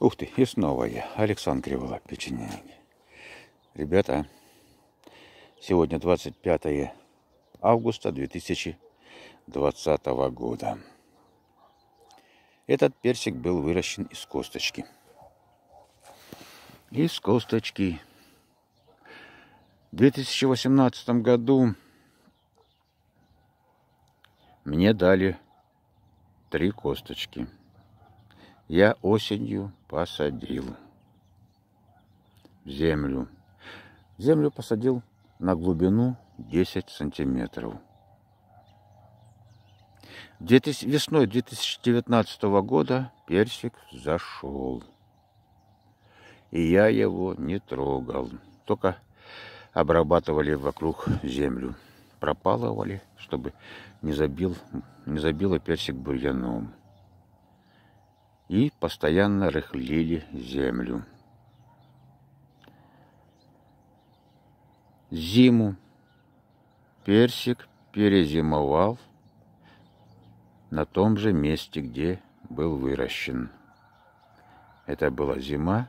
Ух ты, и снова я, Александр Кривола, печенеги. Ребята, сегодня 25 августа 2020 года. Этот персик был выращен из косточки. Из косточки. В 2018 году мне дали три косточки. Я осенью посадил в землю. Землю посадил на глубину 10 сантиметров. Весной 2019 года персик зашел. И я его не трогал. Только обрабатывали вокруг землю. Пропалывали, чтобы не, забил, не забило персик бурьяном и постоянно рыхлили землю. Зиму персик перезимовал на том же месте, где был выращен. Это была зима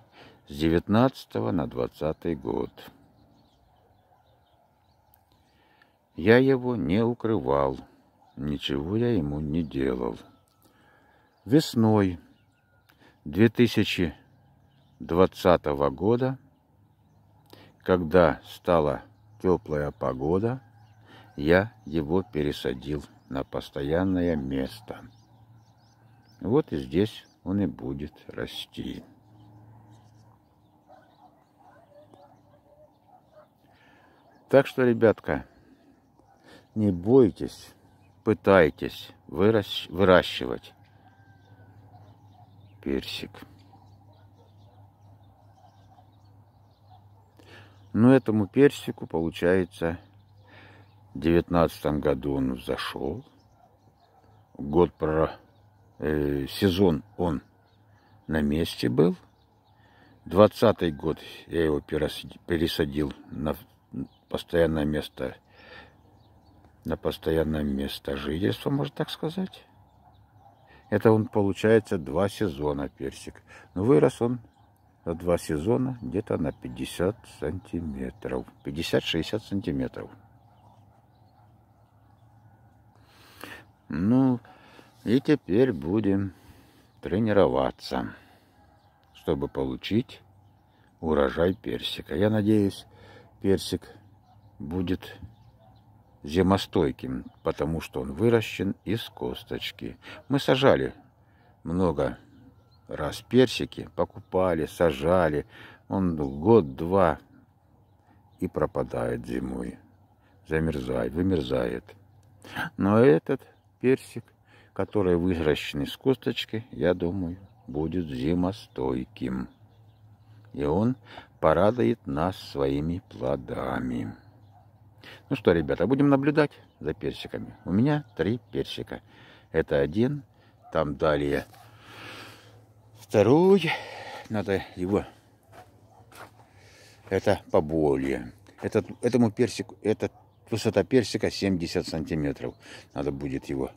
с 19 на 20 год. Я его не укрывал, ничего я ему не делал. Весной 2020 года, когда стала теплая погода, я его пересадил на постоянное место. Вот и здесь он и будет расти. Так что, ребятка, не бойтесь, пытайтесь выращивать персик. Но ну, этому персику, получается, в девятнадцатом году он взошел. Год про э, сезон он на месте был. Двадцатый год я его пересадил на постоянное место, на постоянное место жительства, можно так сказать. Это он, получается, два сезона персик. Но ну, вырос он за два сезона где-то на 50 сантиметров. 50-60 сантиметров. Ну, и теперь будем тренироваться, чтобы получить урожай персика. Я надеюсь, персик будет зимостойким, потому что он выращен из косточки. Мы сажали много раз персики, покупали, сажали. Он год-два и пропадает зимой. Замерзает, вымерзает. Но этот персик, который выращен из косточки, я думаю, будет зимостойким. И он порадует нас своими плодами. Ну что, ребята, будем наблюдать за персиками. У меня три персика. Это один, там далее второй. Надо его... Это поболее. Этот, этому персику, этот высота персика 70 сантиметров. Надо будет его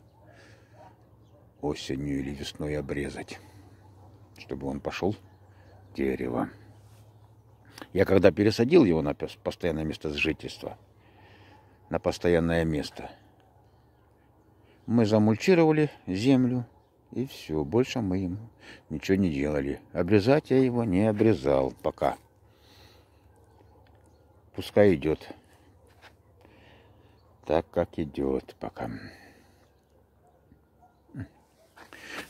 осенью или весной обрезать, чтобы он пошел дерево. Я когда пересадил его на постоянное место жительства, на постоянное место. Мы замульчировали землю, и все, больше мы ему ничего не делали. Обрезать я его не обрезал пока. Пускай идет так, как идет пока.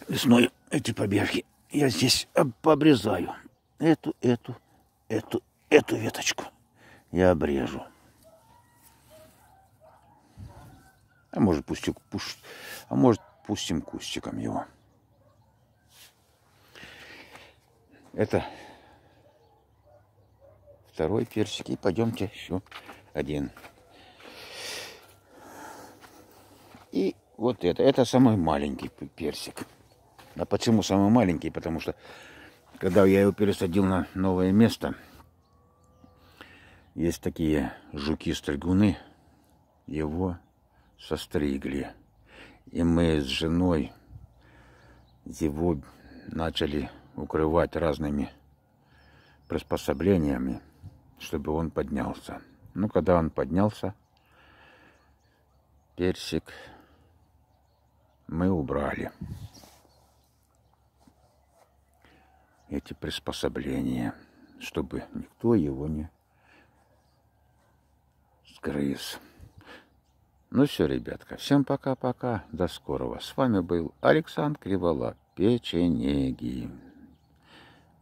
Весной эти побежки я здесь обрезаю. Эту, эту, эту, эту веточку я обрежу. А может, пустю, пуш... а может пустим кустиком его. Это второй персик. И пойдемте еще один. И вот это. Это самый маленький персик. А почему самый маленький? Потому что когда я его пересадил на новое место, есть такие жуки-стригуны, его состригли. И мы с женой его начали укрывать разными приспособлениями, чтобы он поднялся. Ну, когда он поднялся, персик мы убрали. Эти приспособления, чтобы никто его не сгрыз. Ну все, ребятка, всем пока-пока, до скорого. С вами был Александр Кривола, печенеги.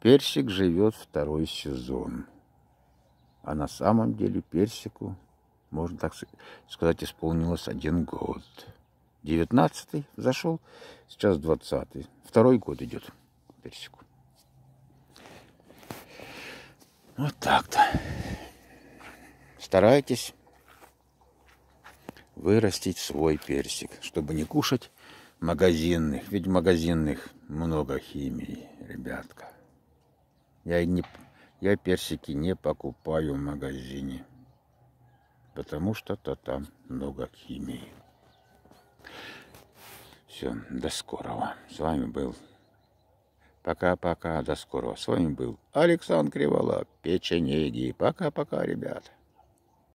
Персик живет второй сезон. А на самом деле персику, можно так сказать, исполнилось один год. Девятнадцатый зашел, сейчас двадцатый. Второй год идет персику. Вот так-то. Старайтесь вырастить свой персик, чтобы не кушать магазинных. Ведь магазинных много химии, ребятка. Я, не, я персики не покупаю в магазине, потому что-то там много химии. Все, до скорого. С вами был... Пока-пока, до скорого. С вами был Александр Кривола, печенеги. Пока-пока, ребята.